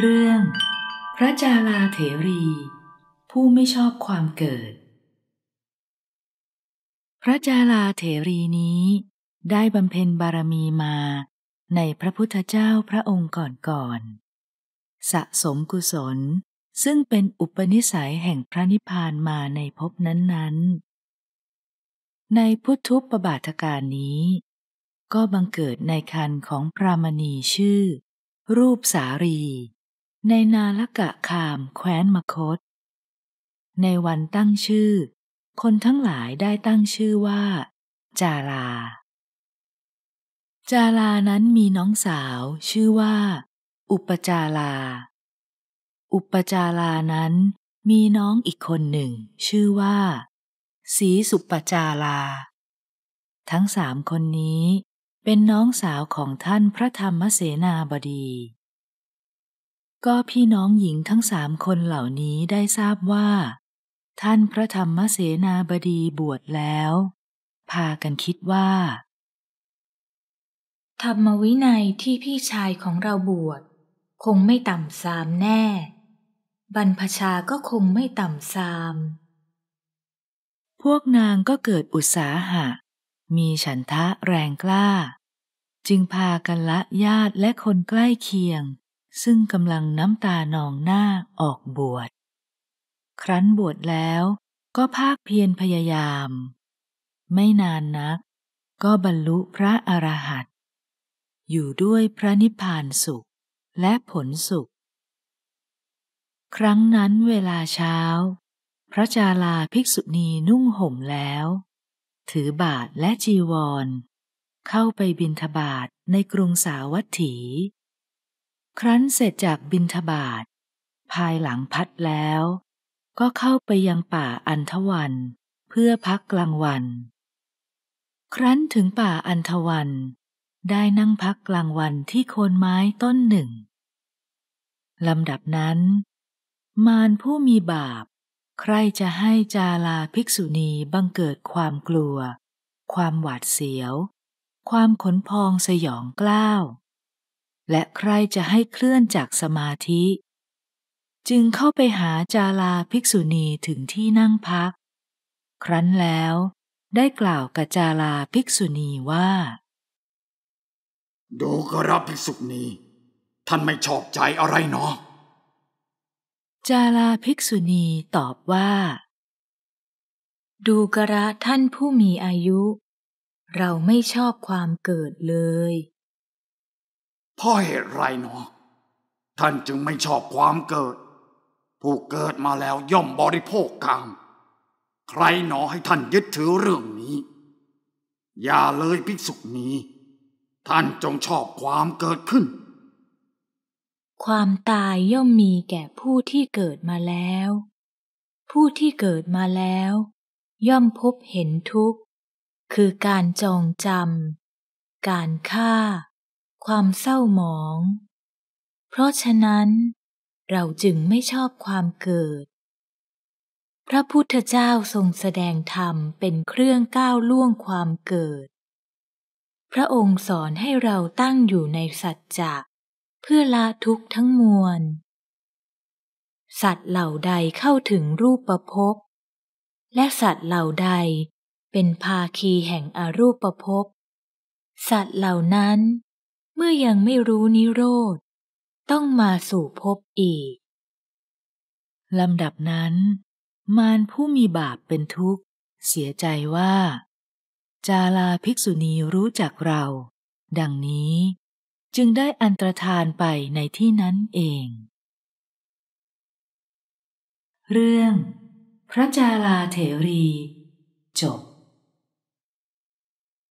เรื่อง พระจาราเถรี ผู้ไม่ชอบความเกิด พระจาราเถรีนี้ได้บำเพ็ญบารมีมาในพระพุทธเจ้าพระองค์ก่อนๆสะสมกุศลซึ่งเป็นอุปนิสัยแห่งพระนิพพานมาในภพนั้นๆ ในพุทธุปบาทการนี้ก็บังเกิดในคันของพระมณีชื่อรูปสารีในนาลกะขามแคว้นมคต ในวันตั้งชื่อ คนทั้งหลายได้ตั้งชื่อว่า จาราจารานั้นมีน้องสาวชื่อว่า อุปจาราอุปจารานั้นมีน้องอีกคนหนึ่ง ชื่อว่าสีสุปจาราทั้งสามคนนี้เป็นน้องสาวของท่านพระธรรมเสนาบดีก็พี่น้องหญิงทั้งสามคนเหล่านี้ได้ทราบว่า ท่านพระธรรมเสนาบดีบวชแล้ว พากันคิดว่า ธรรมวินัยที่พี่ชายของเราบวชคงไม่ต่ำสามแน่ บรรพชาก็คงไม่ต่ำสาม พวกนางก็เกิดอุตสาหะ มีฉันทะแรงกล้า จึงพากันละญาติและคนใกล้เคียงซึ่งกำลังน้ำตานองหน้าออกบวชครั้นบวชแล้วก็ภาคเพียรพยายาม ไม่นานนักก็บรรลุพระอรหันต์อยู่ด้วยพระนิพพานสุขและผลสุข ครั้งนั้นเวลาเช้า พระจาลาภิกษุณีนุ่งห่มแล้ว ถือบาทและจีวร เข้าไปบินทบาทในกรุงสาวัตถีครั้นเสร็จจากบินทบาท ภายหลังพัดแล้ว ก็เข้าไปยังป่าอันทวัน เพื่อพักกลางวัน ครั้นถึงป่าอันทวัน ได้นั่งพักกลางวันที่โคนไม้ต้นหนึ่ง ลำดับนั้น มารผู้มีบาป ใครจะให้จาลาภิกษุณีบังเกิดความกลัว ความหวาดเสียว ความขนพองสยองกล้าวและใครจะให้เคลื่อนจากสมาธิ จึงเข้าไปหาจาลาภิกษุณีถึงที่นั่งพัก ครั้นแล้วได้กล่าวกับจาลาภิกษุณีว่า ดูกรับภิกษุณี ท่านไม่ชอบใจอะไรเนาะจาลาภิกษุณีตอบว่า ดูกระท่านผู้มีอายุ เราไม่ชอบความเกิดเลยราะเหตุไรเนอท่านจึงไม่ชอบความเกิด ผู้เกิดมาแล้วย่อมบริโภคกามใครหนอให้ท่านยึดถือเรื่องนี้ อย่าเลยภิกษุนี้ ท่านจงชอบความเกิดขึ้น ความตายย่อมมีแก่ผู้ที่เกิดมาแล้ว ผู้ที่เกิดมาแล้ว ย่อมพบเห็นทุกข์คือการจองจำการฆ่าความเศร้าหมอง เพราะฉะนั้นเราจึงไม่ชอบความเกิด พระพุทธเจ้าทรงแสดงธรรมเป็นเครื่องก้าวล่วงความเกิด พระองค์สอนให้เราตั้งอยู่ในสัจจะเพื่อละทุกข์ทั้งมวล สัตว์เหล่าใดเข้าถึงรูปภพ และสัตว์เหล่าใดเป็นภาคีแห่งอรูปภพ สัตว์เหล่านั้นเมื่อยังไม่รู้นิโรธ ต้องมาสู่พบอีก ลำดับนั้น มารผู้มีบาปเป็นทุกข์ เสียใจว่า จาลาภิกษุณีรู้จักเรา ดังนี้จึงได้อันตรธานไปในที่นั้นเอง เรื่องพระจาลาเถรี จบ